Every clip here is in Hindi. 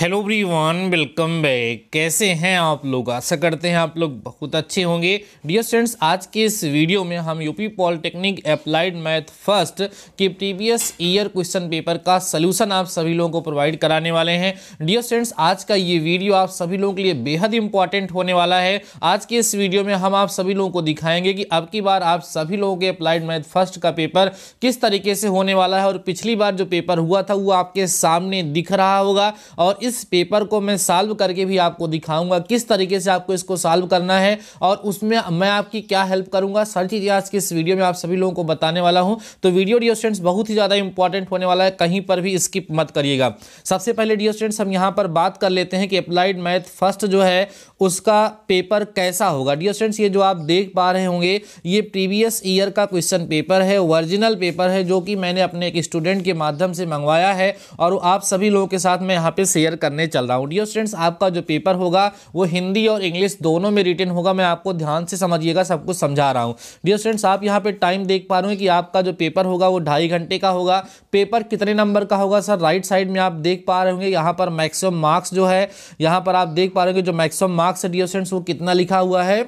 हेलो वन वेलकम बैक कैसे हैं आप लोग आशा करते हैं आप लोग बहुत अच्छे होंगे डियर स्टूडेंट्स आज के इस वीडियो में हम UP polytechnic applied math first के प्रीवियस ईयर क्वेश्चन पेपर का सलूशन आप सभी लोगों को प्रोवाइड कराने वाले हैं डियर स्टूडेंट्स आज का ये वीडियो आप सभी लोगों के लिए बेहद इंपॉर्टेंट होने वाला है आज के इस वीडियो में हम आप सभी लोगों को दिखाएंगे कि अब की बार आप सभी लोगों के अप्लाइड मैथ फर्स्ट का पेपर किस तरीके से होने वाला है और पिछली बार जो पेपर हुआ था वो आपके सामने दिख रहा होगा और इस इस पेपर को मैं सॉल्व करके भी आपको दिखाऊंगा किस तरीके से आपको इसको सॉल्व करना है और उसमें मैं आपकी क्या हेल्प करूंगा सारी चीज़ें आज की इस वीडियो में आप सभी लोगों को बताने वाला हूं तो वीडियो डियो स्टूडेंट्स बहुत ही ज़्यादा इंपॉर्टेंट होने वाला है कहीं पर भी स्किप मत करिएगा सबसे पहले डियो स्टूडेंट्स हम यहाँ पर बात कर लेते हैं कि अप्लाइड मैथ फर्स्ट जो है उसका पेपर कैसा होगा डियो स्टूडेंट्स ये जो आप देख पा रहे होंगे ये प्रीवियस ईयर का क्वेश्चन पेपर है ओरिजिनल पेपर है जो कि मैंने अपने एक स्टूडेंट के माध्यम से मंगवाया है और आप सभी लोगों के साथ मैं यहाँ पे शेयर करने चल रहा हूँ डियर स्टूडेंट्स आपका जो पेपर होगा वो हिंदी और इंग्लिश दोनों में रिटर्न होगा मैं आपको ध्यान से समझिएगा सब कुछ समझा रहा हूँ डियर स्टूडेंट्स आप यहाँ पर टाइम देख पा रहे हैं कि आपका जो पेपर होगा वो ढाई घंटे का होगा पेपर कितने नंबर का होगा सर राइट साइड में आप देख पा रहे होंगे यहाँ पर मैक्सिमम मार्क्स जो है यहाँ पर आप देख पा रहे हो जो मैक्सिमम मार्क्स है डियर स्टूडेंट्स वो कितना लिखा हुआ है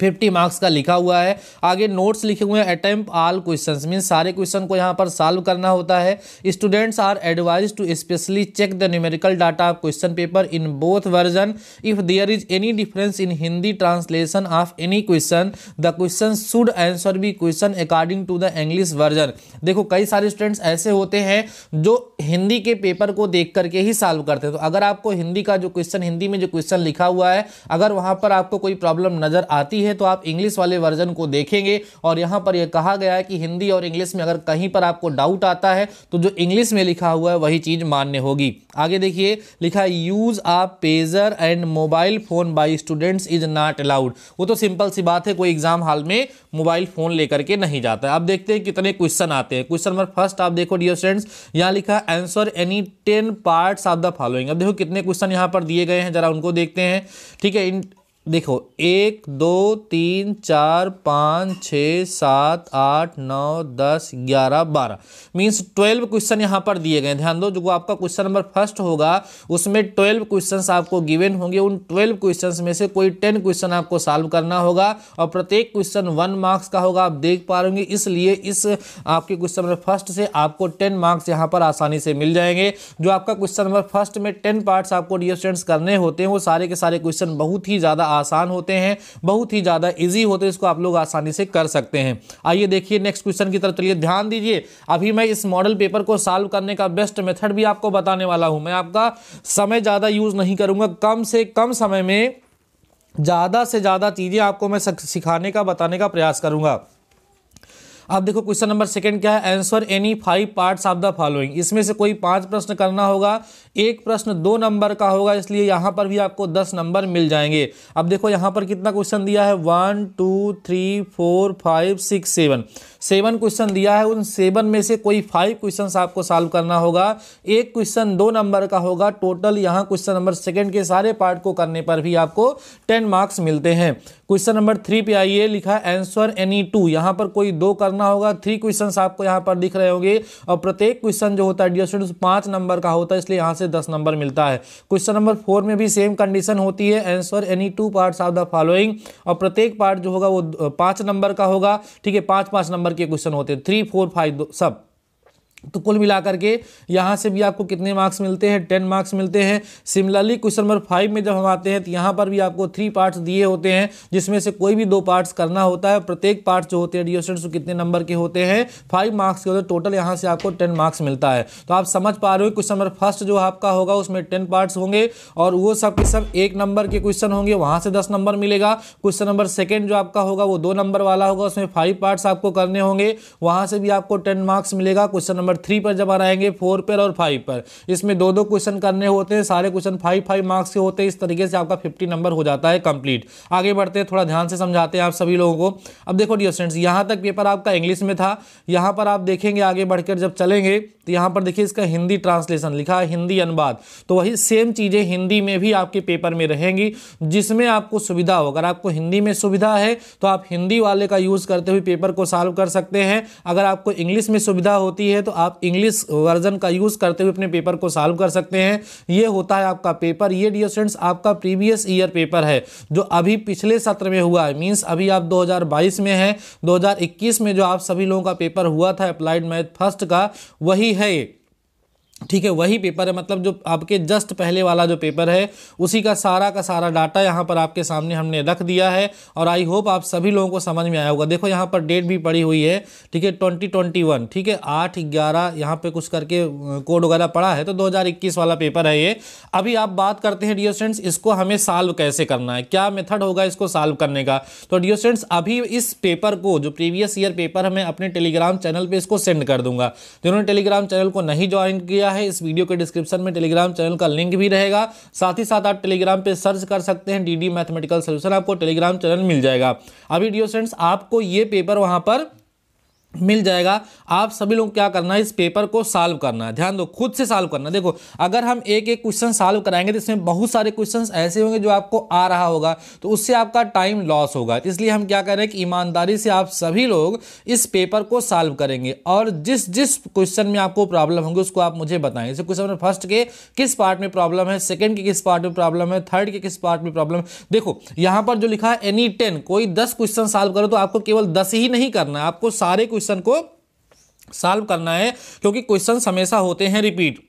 फिफ्टी मार्क्स का लिखा हुआ है आगे नोट्स लिखे हुए हैं अटैम्प आल क्वेश्चंस मीन सारे क्वेश्चन को यहाँ पर सॉल्व करना होता है students are advised to specially check the numerical data of question paper in both version if there is any difference in Hindi translation of any question the question should answer be question according to the English version देखो कई सारे स्टूडेंट्स ऐसे होते हैं जो हिंदी के पेपर को देख करके ही सॉल्व करते हैं तो अगर आपको हिंदी का जो क्वेश्चन हिंदी में जो क्वेश्चन लिखा हुआ है अगर वहाँ पर आपको कोई प्रॉब्लम नजर आती है है तो आप इंग्लिश वाले वर्जन को देखेंगे और यहां पर यह कहा गया है कि हिंदी और इंग्लिश में अगर कहीं पर आपको डाउट आता है तो जो इंग्लिश में लिखा हुआ है वही चीज़ मान्य होगी आगे देखिए लिखा use a pager and mobile phone by students is not allowed वो तो सिंपल सी बात है कोई एग्ज़ाम हॉल में मोबाइल फ़ोन लेकर के नहीं जाता अब देखते हैं कितने क्वेश्चन आते हैं क्वेश्चन नंबर फर्स्ट आप देखो डियर स्टूडेंट्स यहां लिखा answer any ten parts of the following अब देखो कितने क्वेश्चन यहां पर दिए गए हैं जरा उनको देखते हैं ठीक है इन देखो एक दो तीन चार पाँच छः सात आठ नौ दस ग्यारह बारह मीन्स ट्वेल्व क्वेश्चन यहाँ पर दिए गए ध्यान दो जो आपका क्वेश्चन नंबर फर्स्ट होगा उसमें ट्वेल्व क्वेश्चन आपको गिवन होंगे उन ट्वेल्व क्वेश्चन में से कोई टेन क्वेश्चन आपको सॉल्व करना होगा और प्रत्येक क्वेश्चन वन मार्क्स का होगा आप देख पा रहे इसलिए इस आपके क्वेश्चन नंबर फर्स्ट से आपको टेन मार्क्स यहाँ पर आसानी से मिल जाएंगे जो आपका क्वेश्चन नंबर फर्स्ट में टेन पार्ट्स आपको डियर स्टूडेंट्स करने होते हैं वो सारे के सारे क्वेश्चन बहुत ही ज़्यादा आसान होते हैं बहुत ही ज़्यादा ईजी होते हैं इसको आप लोग आसानी से कर सकते हैं आइए देखिए नेक्स्ट क्वेश्चन की तरफ चलिए ध्यान दीजिए अभी मैं इस मॉडल पेपर को सॉल्व करने का बेस्ट मेथड भी आपको बताने वाला हूं मैं आपका समय ज़्यादा यूज़ नहीं करूंगा कम से कम समय में ज़्यादा से ज़्यादा चीज़ें आपको मैं सिखाने का बताने का प्रयास करूँगा अब देखो क्वेश्चन नंबर सेकंड क्या है answer any five parts of the following इसमें से कोई पांच प्रश्न करना होगा एक प्रश्न दो नंबर का होगा इसलिए यहाँ पर भी आपको दस नंबर मिल जाएंगे अब देखो यहाँ पर कितना क्वेश्चन दिया है one two three four five six seven seven question दिया है उन सेवन में से कोई फाइव क्वेश्चन आपको सॉल्व करना होगा एक क्वेश्चन दो नंबर का होगा टोटल यहाँ क्वेश्चन नंबर सेकेंड के सारे पार्ट को करने पर भी आपको टेन मार्क्स मिलते हैं क्वेश्चन नंबर थ्री पे आइए लिखा आंसर एनी टू यहाँ पर कोई दो करना होगा थ्री क्वेश्चन आपको यहाँ पर दिख रहे होंगे और प्रत्येक क्वेश्चन जो होता है डियर स्टूडेंट्स पाँच नंबर का होता है इसलिए यहाँ से दस नंबर मिलता है क्वेश्चन नंबर फोर में भी सेम कंडीशन होती है answer any two parts of the following और प्रत्येक पार्ट जो होगा वो पाँच नंबर का होगा ठीक है पाँच पाँच नंबर के क्वेश्चन होते हैं थ्री फोर फाइव सब तो कुल मिलाकर के यहाँ से भी आपको कितने मार्क्स मिलते हैं टेन मार्क्स मिलते हैं सिमिलरली क्वेश्चन नंबर फाइव में जब हम आते हैं तो यहाँ पर भी आपको थ्री पार्ट्स दिए होते हैं जिसमें से कोई भी दो पार्ट्स करना होता है प्रत्येक पार्ट जो होते हैं डी एस कितने नंबर के होते हैं फाइव मार्क्स के होते हैं टोटल यहाँ से आपको टेन मार्क्स मिलता है तो आप समझ पा रहे हो क्वेश्चन नंबर फर्स्ट जो आपका होगा उसमें टेन पार्ट्स होंगे और वो सब के सब एक नंबर के क्वेश्चन होंगे वहाँ से दस नंबर मिलेगा क्वेश्चन नंबर सेकेंड जो आपका होगा वो दो नंबर वाला होगा उसमें फाइव पार्ट्स आपको करने होंगे वहाँ से भी आपको टेन मार्क्स मिलेगा क्वेश्चन नंबर नंबर थ्री पर जब आएंगे फोर पर और फाइव पर इसमें दो दो क्वेश्चन करने होते हैं सारे क्वेश्चन फाइव फाइव मार्क्स के होते हैं इस तरीके से आपका फिफ्टी नंबर हो जाता है कंप्लीट आगे बढ़ते हैं थोड़ा ध्यान से समझाते हैं आप सभी लोगों को अब देखो डियर स्टूडेंट्स यहाँ तक पेपर आपका इंग्लिश में था यहाँ पर आप देखेंगे आगे बढ़कर जब चलेंगे तो यहाँ पर देखिए इसका हिंदी ट्रांसलेशन लिखा है हिंदी अनुवाद तो वही सेम चीज़ें हिंदी में भी आपके पेपर में रहेंगी जिसमें आपको सुविधा हो अगर आपको हिंदी में सुविधा है तो आप हिंदी वाले का यूज़ करते हुए पेपर को सॉल्व कर सकते हैं अगर आपको इंग्लिश में सुविधा होती है तो आप आप इंग्लिश वर्जन का यूज़ करते हुए अपने पेपर को सॉल्व कर सकते हैं ये होता है आपका पेपर ये डियर स्टूडेंट्स आपका प्रीवियस ईयर पेपर है जो अभी पिछले सत्र में हुआ है मीन्स अभी आप 2022 में हैं 2021 में जो आप सभी लोगों का पेपर हुआ था अप्लाइड मैथ फर्स्ट का वही है ठीक है वही पेपर है मतलब जो आपके जस्ट पहले वाला जो पेपर है उसी का सारा का सारा डाटा यहाँ पर आपके सामने हमने रख दिया है और आई होप आप सभी लोगों को समझ में आया होगा देखो यहाँ पर डेट भी पड़ी हुई है ठीक है ट्वेंटी ट्वेंटी वन ठीक है आठ ग्यारह यहाँ पे कुछ करके कोड वगैरह पड़ा है तो 2021 वाला पेपर है ये अभी आप बात करते हैं डियो स्टेंट्स इसको हमें साल्व कैसे करना है क्या मेथड होगा इसको साल्व करने का तो डियो स्टेंट्स अभी इस पेपर को जो प्रीवियस ईयर पेपर है मैं अपने टेलीग्राम चैनल पर इसको सेंड कर दूंगा जिन्होंने टेलीग्राम चैनल को नहीं ज्वाइन किया दिया है इस वीडियो के डिस्क्रिप्शन में टेलीग्राम चैनल का लिंक भी रहेगा साथ ही साथ आप टेलीग्राम पे सर्च कर सकते हैं डीडी मैथमेटिकल सोल्यूशन आपको टेलीग्राम चैनल मिल जाएगा अभी डियो फ्रेंड्स आपको ये पेपर वहां पर मिल जाएगा आप सभी लोग क्या करना है इस पेपर को सॉल्व करना है ध्यान दो खुद से सॉल्व करना देखो अगर हम एक एक क्वेश्चन सॉल्व कराएंगे तो इसमें बहुत सारे क्वेश्चन ऐसे होंगे जो आपको आ रहा होगा तो उससे आपका टाइम लॉस होगा इसलिए हम क्या करें रहे हैं कि ईमानदारी से आप सभी लोग इस पेपर को सॉल्व करेंगे और जिस जिस क्वेश्चन में आपको प्रॉब्लम होंगी उसको आप मुझे बताएं जैसे क्वेश्चन फर्स्ट के किस पार्ट में प्रॉब्लम है सेकेंड के किस पार्ट में प्रॉब्लम है थर्ड के किस पार्ट में प्रॉब्लम है देखो यहाँ पर जो लिखा है एनी टेन कोई दस क्वेश्चन सॉल्व करो तो आपको केवल दस ही नहीं करना है आपको सारे क्वेश्चन क्वेश्चन को सॉल्व करना है क्योंकि क्वेश्चन हमेशा होते हैं रिपीट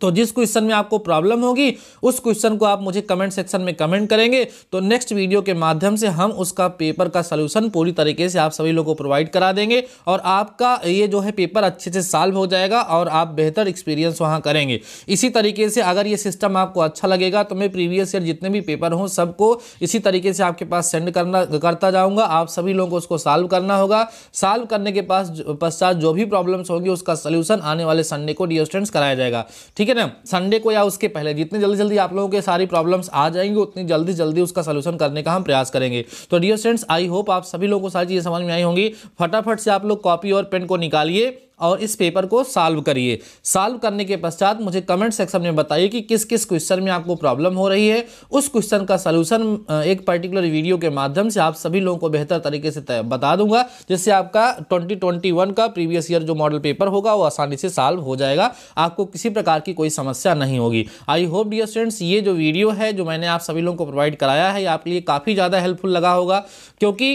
तो जिस क्वेश्चन में आपको प्रॉब्लम होगी उस क्वेश्चन को आप मुझे कमेंट सेक्शन में कमेंट करेंगे तो नेक्स्ट वीडियो के माध्यम से हम उसका पेपर का सलूशन पूरी तरीके से आप सभी लोगों को प्रोवाइड करा देंगे और आपका ये जो है पेपर अच्छे से सॉल्व हो जाएगा और आप बेहतर एक्सपीरियंस वहाँ करेंगे इसी तरीके से अगर ये सिस्टम आपको अच्छा लगेगा तो मैं प्रीवियस ईयर जितने भी पेपर हों सबको इसी तरीके से आपके पास सेंड करना करता जाऊँगा आप सभी लोगों को उसको सॉल्व करना होगा सॉल्व करने के पास पश्चात जो भी प्रॉब्लम्स होंगी उसका सोल्यूशन आने वाले संडे को डी कराया जाएगा ठीक है ना संडे को या उसके पहले जितनी जल्दी जल्दी आप लोगों के सारी प्रॉब्लम्स आ जाएंगी उतनी जल्दी जल्दी उसका सोल्यूशन करने का हम प्रयास करेंगे तो डियर स्टूडेंट्स आई होप आप सभी लोगों को सारी चीज़ें समझ में आई होंगी फटाफट से आप लोग कॉपी और पेन को निकालिए और इस पेपर को सॉल्व करिए सॉल्व करने के पश्चात मुझे कमेंट सेक्शन में बताइए कि किस किस क्वेश्चन में आपको प्रॉब्लम हो रही है उस क्वेश्चन का सलूशन एक पर्टिकुलर वीडियो के माध्यम से आप सभी लोगों को बेहतर तरीके से बता दूंगा जिससे आपका 2021 का प्रीवियस ईयर जो मॉडल पेपर होगा वो आसानी से सॉल्व हो जाएगा आपको किसी प्रकार की कोई समस्या नहीं होगी आई होप डियर स्टूडेंट्स ये जो वीडियो है जो मैंने आप सभी लोगों को प्रोवाइड कराया है ये आपके लिए काफ़ी ज़्यादा हेल्पफुल लगा होगा क्योंकि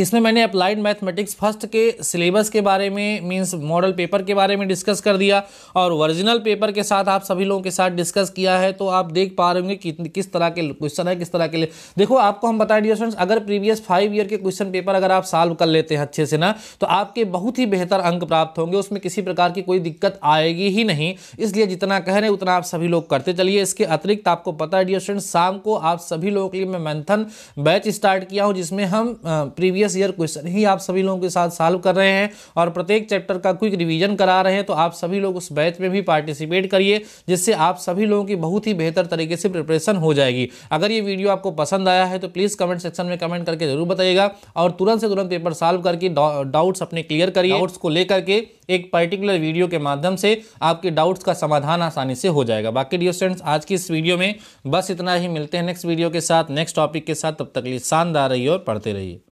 इसमें मैंने अप्लाइड मैथमेटिक्स फर्स्ट के सिलेबस के बारे में मींस मॉडल पेपर के बारे में डिस्कस कर दिया और ओरिजिनल पेपर के साथ आप सभी लोगों के साथ डिस्कस किया है तो आप देख पा रहे होंगे कि किस तरह के क्वेश्चन है किस तरह के लिए देखो आपको हम बताएं डियर फ्रेंड्स अगर प्रीवियस फाइव ईयर के क्वेश्चन पेपर अगर आप सॉल्व कर लेते हैं अच्छे से ना तो आपके बहुत ही बेहतर अंक प्राप्त होंगे उसमें किसी प्रकार की कोई दिक्कत आएगी ही नहीं इसलिए जितना कह रहे उतना आप सभी लोग करते चलिए इसके अतिरिक्त आपको पता है डियर फ्रेंड्स शाम को आप सभी लोगों के लिए मैं मैंथन बैच स्टार्ट किया हूँ जिसमें हम प्रीवियस प्रीवियस ईयर क्वेश्चन ही आप सभी लोगों के साथ सॉल्व कर रहे हैं और प्रत्येक चैप्टर का क्विक रिवीजन करा रहे हैं तो आप सभी लोग उस बैच में भी पार्टिसिपेट करिए जिससे आप सभी लोगों की बहुत ही बेहतर तरीके से प्रिपरेशन हो जाएगी अगर ये वीडियो आपको पसंद आया है तो प्लीज़ कमेंट सेक्शन में कमेंट करके जरूर बताइएगा और तुरंत से तुरंत पेपर सॉल्व करके डाउट्स अपने क्लियर करिए डाउट्स को लेकर के एक पर्टिकुलर वीडियो के माध्यम से आपके डाउट्स का समाधान आसानी से हो जाएगा बाकी डियर स्टूडेंट्स आज की इस वीडियो में बस इतना ही मिलते हैं नेक्स्ट वीडियो के साथ नेक्स्ट टॉपिक के साथ तब तक लिए शानदार रहिए और पढ़ते रहिए